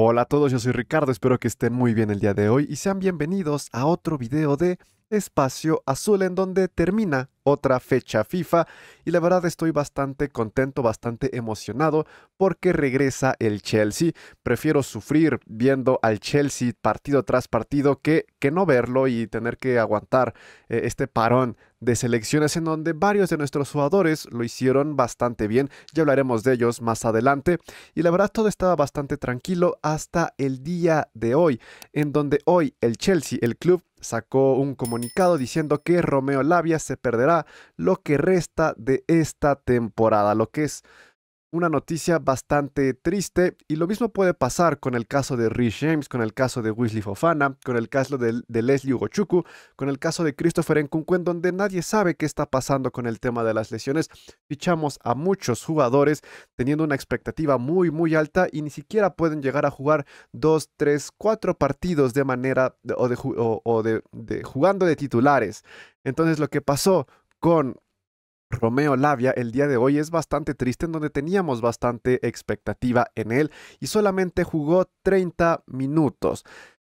Hola a todos, yo soy Ricardo, espero que estén muy bien el día de hoy y sean bienvenidos a otro video de espacio azul en donde termina otra fecha FIFA y la verdad estoy bastante contento, bastante emocionado porque regresa el Chelsea. Prefiero sufrir viendo al Chelsea partido tras partido que, que no verlo y tener que aguantar eh, este parón de selecciones en donde varios de nuestros jugadores lo hicieron bastante bien, ya hablaremos de ellos más adelante y la verdad todo estaba bastante tranquilo hasta el día de hoy, en donde hoy el Chelsea, el club sacó un comunicado diciendo que Romeo Labia se perderá lo que resta de esta temporada, lo que es una noticia bastante triste y lo mismo puede pasar con el caso de Rich James, con el caso de Wesley Fofana, con el caso de, Leslie Ugochukwu, con el caso de Christopher Nkunku, en donde nadie sabe qué está pasando con el tema de las lesiones. Fichamos a muchos jugadores teniendo una expectativa muy muy alta y ni siquiera pueden llegar a jugar dos, tres, cuatro partidos de manera o, de, o de jugando de titulares. Entonces lo que pasó con Romeo Labia el día de hoy es bastante triste en donde teníamos bastante expectativa en él y solamente jugó 30 minutos.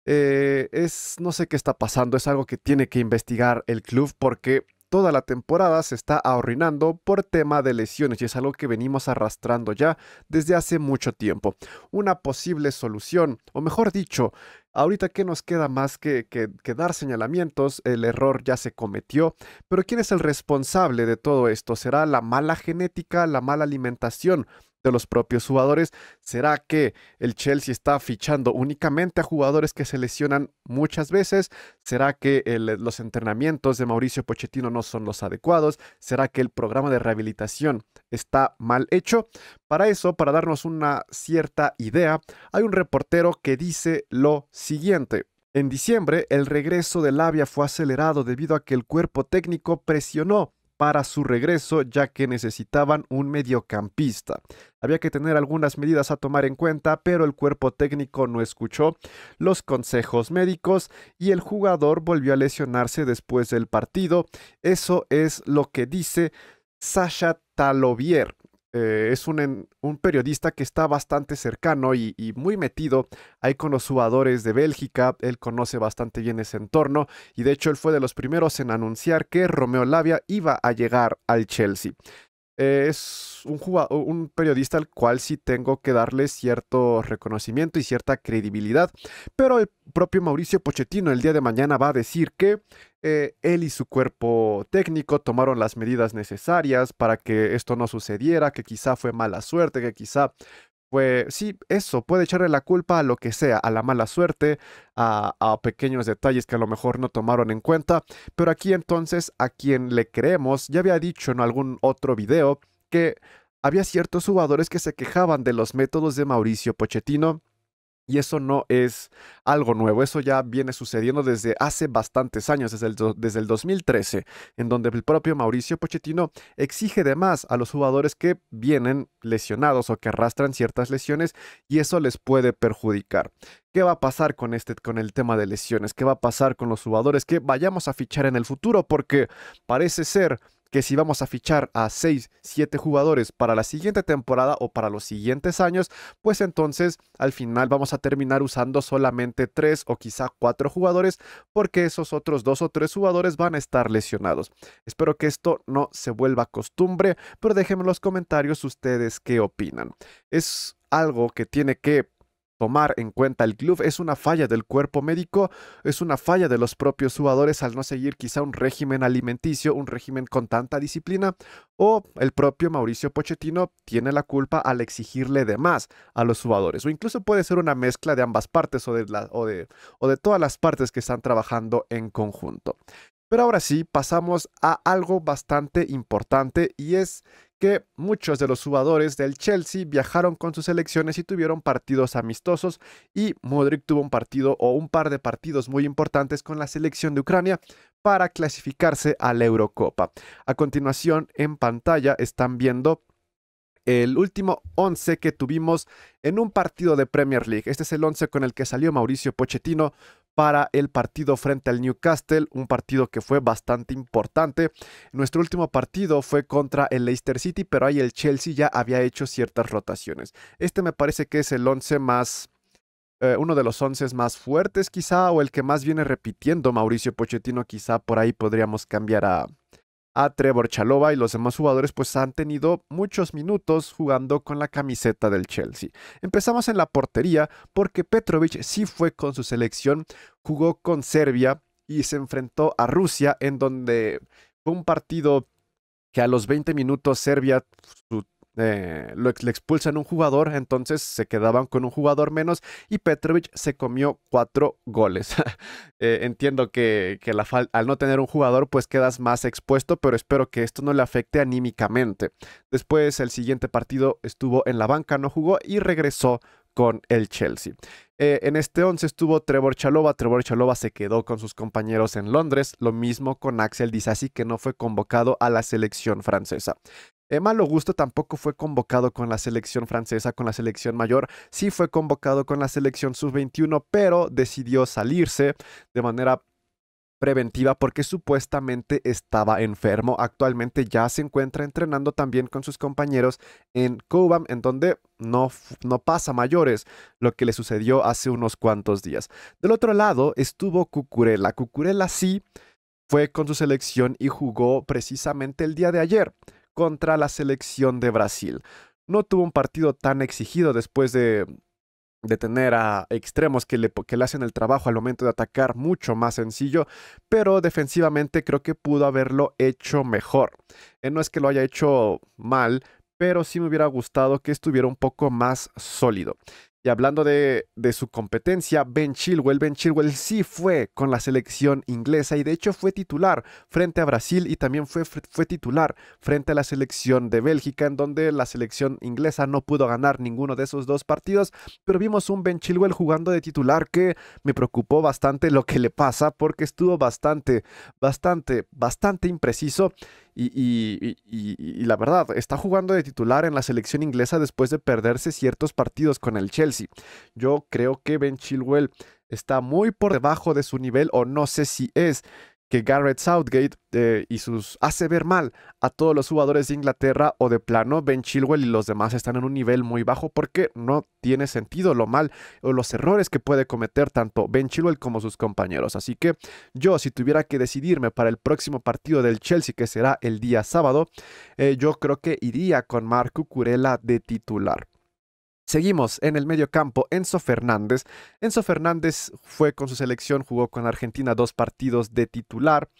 Eh, es no sé qué está pasando, es algo que tiene que investigar el club porque toda la temporada se está ahorrinando por tema de lesiones y es algo que venimos arrastrando ya desde hace mucho tiempo. Una posible solución, o mejor dicho, Ahorita, ¿qué nos queda más que, que, dar señalamientos? El error ya se cometió, pero ¿quién es el responsable de todo esto? ¿Será la mala genética, la mala alimentación? de los propios jugadores. ¿Será que el Chelsea está fichando únicamente a jugadores que se lesionan muchas veces? ¿Será que los entrenamientos de Mauricio Pochettino no son los adecuados? ¿Será que el programa de rehabilitación está mal hecho? Para eso, para darnos una cierta idea, hay un reportero que dice lo siguiente. En diciembre, el regreso de Labia fue acelerado debido a que el cuerpo técnico presionó para su regreso, ya que necesitaban un mediocampista. Había que tener algunas medidas a tomar en cuenta, pero el cuerpo técnico no escuchó los consejos médicos y el jugador volvió a lesionarse después del partido. Eso es lo que dice Sasha Talovier. Eh, es un, un, periodista que está bastante cercano y, y, muy metido ahí con los jugadores de Bélgica. Él conoce bastante bien ese entorno y de hecho él fue de los primeros en anunciar que Romeo Lavia iba a llegar al Chelsea es un, un periodista al cual sí tengo que darle cierto reconocimiento y cierta credibilidad. Pero el propio Mauricio Pochettino el día de mañana va a decir que eh, él y su cuerpo técnico tomaron las medidas necesarias para que esto no sucediera, que quizá fue mala suerte, que quizá pues sí, eso, puede echarle la culpa a lo que sea, a la mala suerte, a, a, pequeños detalles que a lo mejor no tomaron en cuenta, pero aquí entonces a quien le creemos, ya había dicho en algún otro video que había ciertos jugadores que se quejaban de los métodos de Mauricio Pochettino y eso no es algo nuevo, eso ya viene sucediendo desde hace bastantes años, desde el, 2013, en donde el propio Mauricio Pochettino exige de más a los jugadores que vienen lesionados o que arrastran ciertas lesiones y eso les puede perjudicar. ¿Qué va a pasar con, este, con el tema de lesiones? ¿Qué va a pasar con los jugadores que vayamos a fichar en el futuro? Porque parece ser que si vamos a fichar a 6, 7 jugadores para la siguiente temporada o para los siguientes años, pues entonces al final vamos a terminar usando solamente 3 o quizá 4 jugadores porque esos otros 2 o 3 jugadores van a estar lesionados. Espero que esto no se vuelva costumbre, pero déjenme en los comentarios ustedes qué opinan. Es algo que tiene que tomar en cuenta el club, es una falla del cuerpo médico, es una falla de los propios jugadores al no seguir quizá un régimen alimenticio, un régimen con tanta disciplina, o el propio Mauricio Pochettino tiene la culpa al exigirle de más a los jugadores, o incluso puede ser una mezcla de ambas partes o de, o de todas las partes que están trabajando en conjunto. Pero ahora sí, pasamos a algo bastante importante y es muchos de los jugadores del Chelsea viajaron con sus selecciones y tuvieron partidos amistosos y Modric tuvo un partido o un par de partidos muy importantes con la selección de Ucrania para clasificarse a la Eurocopa. A continuación en pantalla están viendo el último 11 que tuvimos en un partido de Premier League. Este es el 11 con el que salió Mauricio Pochettino para el partido frente al Newcastle, un partido que fue bastante importante. Nuestro último partido fue contra el Leicester City, pero ahí el Chelsea ya había hecho ciertas rotaciones. Este me parece que es el once más eh, uno de los once más fuertes quizá o el que más viene repitiendo Mauricio Pochettino, quizá por ahí podríamos cambiar a a Trevor Chalova y los demás jugadores pues han tenido muchos minutos jugando con la camiseta del Chelsea. Empezamos en la portería porque Petrovic sí fue con su selección, jugó con Serbia y se enfrentó a Rusia en donde fue un partido que a los 20 minutos Serbia eh, lo, le expulsan un jugador, entonces se quedaban con un jugador menos y Petrovic se comió cuatro goles. Eh, entiendo que, al no tener un jugador pues quedas más expuesto, pero espero que esto no le afecte anímicamente. Después el siguiente partido estuvo en la banca, no jugó y regresó con el Chelsea. Eh, en este 11 estuvo Trevor Chalova. Trevor Chalova se quedó con sus compañeros en Londres. Lo mismo con Axel Disasi, que no fue convocado a la selección francesa. Malo Gusto tampoco fue convocado con la selección francesa, con la selección mayor, sí fue convocado con la selección sub-21, pero decidió salirse de manera preventiva porque supuestamente estaba enfermo. Actualmente ya se encuentra entrenando también con sus compañeros en Cobham, en donde no, no pasa mayores lo que le sucedió hace unos cuantos días. Del otro lado estuvo Cucurella. Cucurella sí fue con su selección y jugó precisamente el día de ayer contra la selección de Brasil. No tuvo un partido tan exigido después de, tener a extremos que le, que le hacen el trabajo al momento de atacar mucho más sencillo, pero defensivamente creo que pudo haberlo hecho mejor. Eh, no es que lo haya hecho mal, pero sí me hubiera gustado que estuviera un poco más sólido. Y hablando de, su competencia, Ben Chilwell, Ben Chilwell sí fue con la selección inglesa y de hecho fue titular frente a Brasil y también fue, fue titular frente a la selección de Bélgica, en donde la selección inglesa no pudo ganar ninguno de esos dos partidos, pero vimos un Ben Chilwell jugando de titular que me preocupó bastante lo que le pasa porque estuvo bastante, bastante, bastante impreciso y, la verdad, está jugando de titular en la selección inglesa después de perderse ciertos partidos con el Chelsea. Yo creo que Ben Chilwell está muy por debajo de su nivel o no sé si es que Garrett Southgate eh, y sus hace ver mal a todos los jugadores de Inglaterra o de plano Ben Chilwell y los demás están en un nivel muy bajo porque no tiene sentido lo mal o los errores que puede cometer tanto Ben Chilwell como sus compañeros. Así que yo si tuviera que decidirme para el próximo partido del Chelsea que será el día sábado, eh, yo creo que iría con Marco Curela de titular. Seguimos en el medio campo, Enzo Fernández. Enzo Fernández fue con su selección, jugó con Argentina dos partidos de titular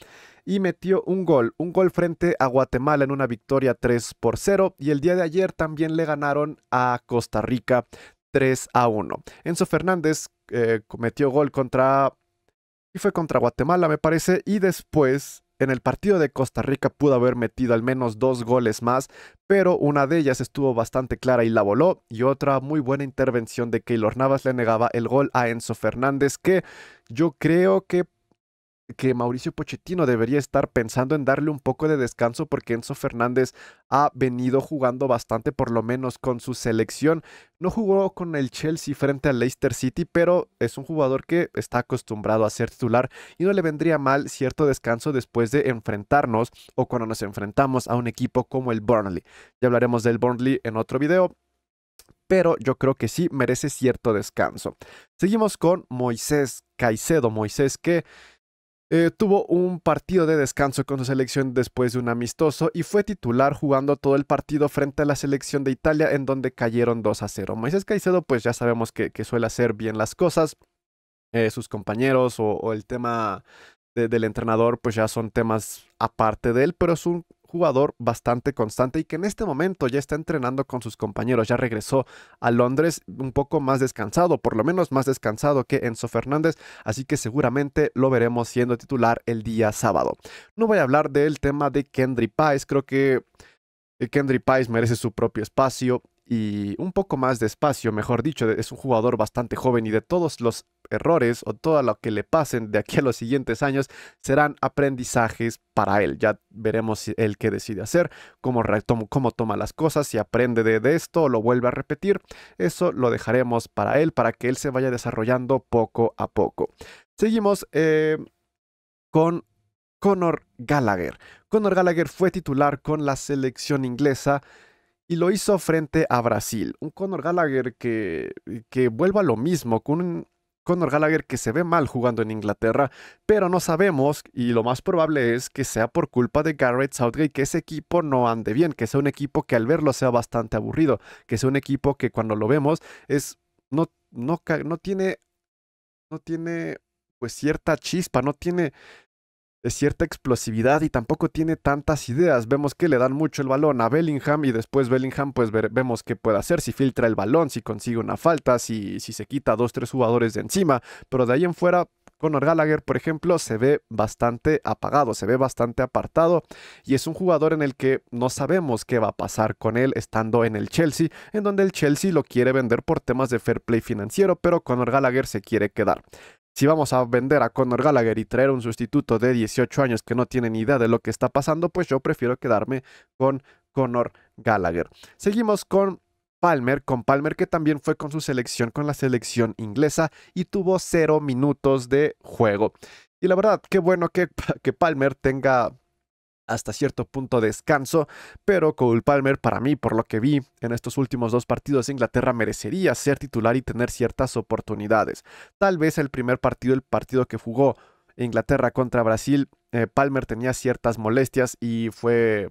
y metió un gol, un gol frente a Guatemala en una victoria 3 por 0 y el día de ayer también le ganaron a Costa Rica 3 a 1. Enzo Fernández eh, cometió metió gol contra... y fue contra Guatemala me parece y después en el partido de Costa Rica pudo haber metido al menos dos goles más, pero una de ellas estuvo bastante clara y la voló, y otra muy buena intervención de Keylor Navas le negaba el gol a Enzo Fernández, que yo creo que que Mauricio Pochettino debería estar pensando en darle un poco de descanso porque Enzo Fernández ha venido jugando bastante, por lo menos con su selección. No jugó con el Chelsea frente al Leicester City, pero es un jugador que está acostumbrado a ser titular y no le vendría mal cierto descanso después de enfrentarnos o cuando nos enfrentamos a un equipo como el Burnley. Ya hablaremos del Burnley en otro video, pero yo creo que sí merece cierto descanso. Seguimos con Moisés Caicedo, Moisés que eh, tuvo un partido de descanso con su selección después de un amistoso y fue titular jugando todo el partido frente a la selección de Italia en donde cayeron 2 a 0. Moisés Caicedo pues ya sabemos que, suele hacer bien las cosas, eh, sus compañeros o, el tema del entrenador pues ya son temas aparte de él, pero es un jugador bastante constante y que en este momento ya está entrenando con sus compañeros, ya regresó a Londres un poco más descansado, por lo menos más descansado que Enzo Fernández, así que seguramente lo veremos siendo titular el día sábado. No voy a hablar del tema de Kendry Pies, creo que eh, Kendry Pies merece su propio espacio y un poco más de espacio, mejor dicho, es un jugador bastante joven y de todos los errores o todo lo que le pasen de aquí a los siguientes años serán aprendizajes para él. Ya veremos el qué decide hacer, cómo, toma las cosas, si aprende de, esto o lo vuelve a repetir. Eso lo dejaremos para él, para que él se vaya desarrollando poco a poco. Seguimos eh, con Conor Gallagher. Conor Gallagher fue titular con la selección inglesa y lo hizo frente a Brasil. Un Conor Gallagher que, que vuelva a lo mismo, con un, Conor Gallagher que se ve mal jugando en Inglaterra, pero no sabemos y lo más probable es que sea por culpa de Garrett Southgate que ese equipo no ande bien, que sea un equipo que al verlo sea bastante aburrido, que sea un equipo que cuando lo vemos es no no no tiene no tiene pues cierta chispa, no tiene es cierta explosividad y tampoco tiene tantas ideas. Vemos que le dan mucho el balón a Bellingham y después Bellingham pues vemos qué puede hacer, si filtra el balón, si consigue una falta, si, si se quita dos, tres jugadores de encima, pero de ahí en fuera Conor Gallagher, por ejemplo, se ve bastante apagado, se ve bastante apartado y es un jugador en el que no sabemos qué va a pasar con él estando en el Chelsea, en donde el Chelsea lo quiere vender por temas de fair play financiero, pero Conor Gallagher se quiere quedar. Si vamos a vender a Conor Gallagher y traer un sustituto de 18 años que no tiene ni idea de lo que está pasando, pues yo prefiero quedarme con Conor Gallagher. Seguimos con Palmer, con Palmer que también fue con su selección, con la selección inglesa y tuvo 0 minutos de juego. Y la verdad, qué bueno que, que Palmer tenga hasta cierto punto descanso, pero Cole Palmer para mí, por lo que vi en estos últimos dos partidos de Inglaterra, merecería ser titular y tener ciertas oportunidades. Tal vez el primer partido, el partido que jugó Inglaterra contra Brasil, eh, Palmer tenía ciertas molestias y fue...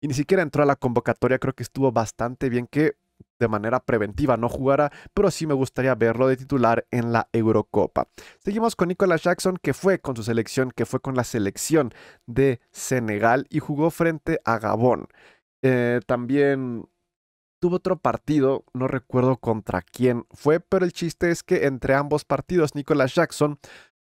Y ni siquiera entró a la convocatoria, creo que estuvo bastante bien que de manera preventiva no jugará, pero sí me gustaría verlo de titular en la Eurocopa. Seguimos con Nicolas Jackson, que fue con su selección, que fue con la selección de Senegal y jugó frente a Gabón. Eh, también tuvo otro partido, no recuerdo contra quién fue, pero el chiste es que entre ambos partidos Nicolas Jackson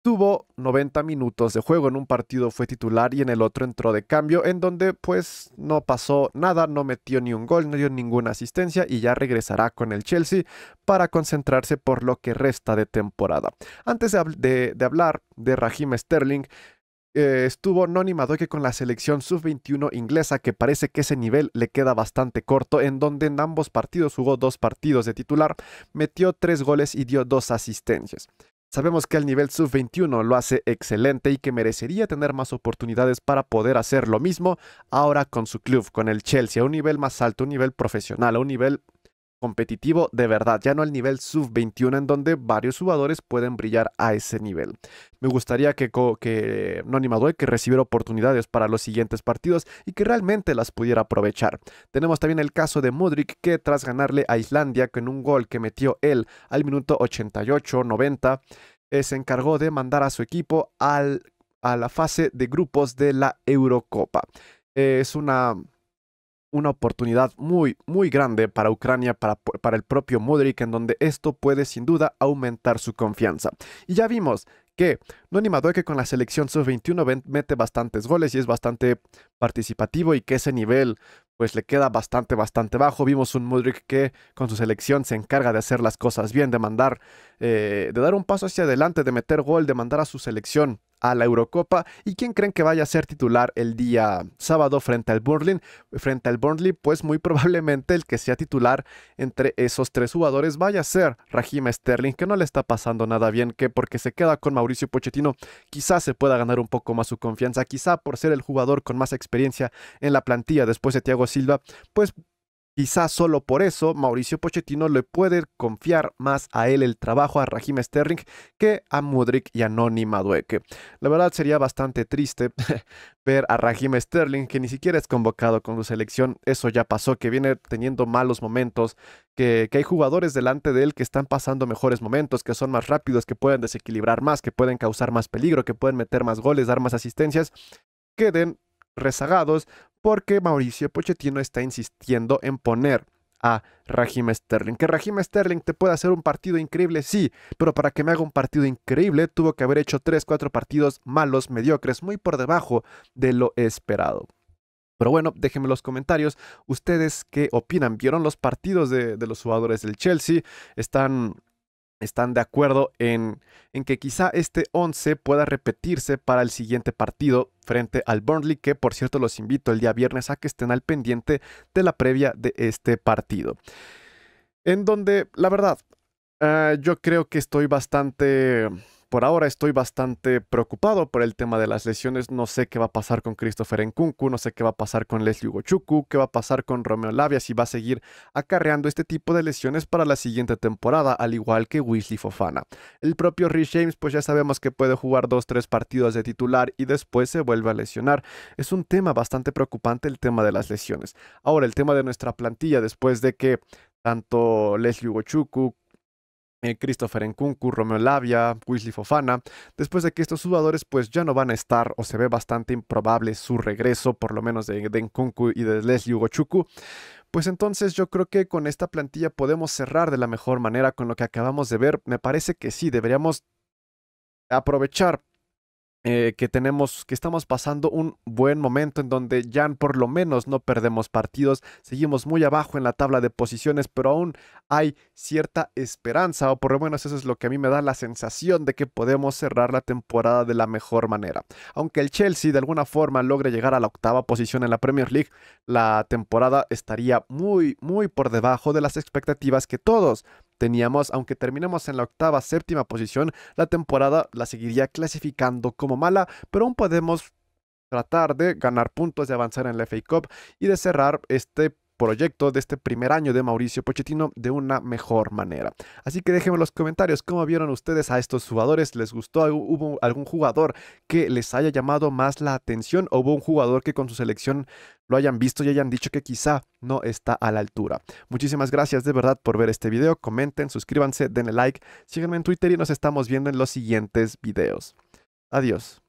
Tuvo 90 minutos de juego, en un partido fue titular y en el otro entró de cambio, en donde pues no pasó nada, no metió ni un gol, no dio ninguna asistencia y ya regresará con el Chelsea para concentrarse por lo que resta de temporada. Antes de, hablar de Raheem Sterling, eh, estuvo Noni que con la selección sub-21 inglesa, que parece que ese nivel le queda bastante corto, en donde en ambos partidos jugó dos partidos de titular, metió tres goles y dio dos asistencias. Sabemos que el nivel sub-21 lo hace excelente y que merecería tener más oportunidades para poder hacer lo mismo ahora con su club, con el Chelsea, a un nivel más alto, un nivel profesional, a un nivel competitivo de verdad, ya no al nivel sub-21 en donde varios jugadores pueden brillar a ese nivel. Me gustaría que, que Noni Madue que recibiera oportunidades para los siguientes partidos y que realmente las pudiera aprovechar. Tenemos también el caso de Mudrik que tras ganarle a Islandia con un gol que metió él al minuto 88-90, eh, se encargó de mandar a su equipo a la fase de grupos de la Eurocopa. Eh, es una una oportunidad muy, muy grande para Ucrania, para, el propio Mudrik, en donde esto puede sin duda aumentar su confianza. Y ya vimos que Noni que con la selección sub-21 mete bastantes goles y es bastante participativo y que ese nivel pues le queda bastante, bastante bajo. Vimos un Mudrik que con su selección se encarga de hacer las cosas bien, de mandar eh, de dar un paso hacia adelante, de meter gol, de mandar a su selección a la Eurocopa. ¿Y quién creen que vaya a ser titular el día sábado frente al Burnley? Frente al Burnley, pues muy probablemente el que sea titular entre esos tres jugadores vaya a ser Raheem Sterling, que no le está pasando nada bien, que porque se queda con Mauricio Pochettino, quizás se pueda ganar un poco más su confianza, quizá por ser el jugador con más experiencia en la plantilla después de Thiago Silva, pues Quizás solo por eso Mauricio Pochettino le puede confiar más a él el trabajo a Raheem Sterling que a Mudrik y a Noni Madueke. La verdad sería bastante triste ver a Raheem Sterling que ni siquiera es convocado con su selección. Eso ya pasó, que viene teniendo malos momentos, que, que hay jugadores delante de él que están pasando mejores momentos, que son más rápidos, que pueden desequilibrar más, que pueden causar más peligro, que pueden meter más goles, dar más asistencias. Queden rezagados porque Mauricio Pochettino está insistiendo en poner a Raheem Sterling. Que Raheem Sterling te pueda hacer un partido increíble, sí, pero para que me haga un partido increíble tuvo que haber hecho 3, 4 partidos malos, mediocres, muy por debajo de lo esperado. Pero bueno, déjenme los comentarios ustedes qué opinan. ¿Vieron los partidos de, de los jugadores del Chelsea? ¿Están están de acuerdo en, en que quizá este 11 pueda repetirse para el siguiente partido frente al Burnley, que por cierto los invito el día viernes a que estén al pendiente de la previa de este partido. En donde, la verdad, eh, yo creo que estoy bastante por ahora estoy bastante preocupado por el tema de las lesiones. No sé qué va a pasar con Christopher Nkunku, no sé qué va a pasar con Leslie Ugochukwu, qué va a pasar con Romeo Lavia, si va a seguir acarreando este tipo de lesiones para la siguiente temporada, al igual que Weasley Fofana. El propio Rich James, pues ya sabemos que puede jugar dos, tres partidos de titular y después se vuelve a lesionar. Es un tema bastante preocupante el tema de las lesiones. Ahora, el tema de nuestra plantilla, después de que tanto Leslie Ugochukwu eh, Christopher Nkunku, Romeo Lavia, Wisley Fofana, después de que estos jugadores pues ya no van a estar o se ve bastante improbable su regreso, por lo menos de, de Nkunku y de Leslie Ugochukwu, pues entonces yo creo que con esta plantilla podemos cerrar de la mejor manera con lo que acabamos de ver. Me parece que sí, deberíamos aprovechar eh, que tenemos, que estamos pasando un buen momento en donde ya por lo menos no perdemos partidos, seguimos muy abajo en la tabla de posiciones, pero aún hay cierta esperanza, o por lo menos eso es lo que a mí me da la sensación de que podemos cerrar la temporada de la mejor manera. Aunque el Chelsea de alguna forma logre llegar a la octava posición en la Premier League, la temporada estaría muy, muy por debajo de las expectativas que todos teníamos, aunque terminamos en la octava, séptima posición, la temporada la seguiría clasificando como mala, pero aún podemos tratar de ganar puntos, de avanzar en la FA Cup y de cerrar este proyecto de este primer año de Mauricio Pochettino de una mejor manera. Así que déjenme en los comentarios cómo vieron ustedes a estos jugadores, les gustó, hubo algún jugador que les haya llamado más la atención o hubo un jugador que con su selección lo hayan visto y hayan dicho que quizá no está a la altura. Muchísimas gracias de verdad por ver este video, comenten, suscríbanse, denle like, síganme en Twitter y nos estamos viendo en los siguientes videos. Adiós.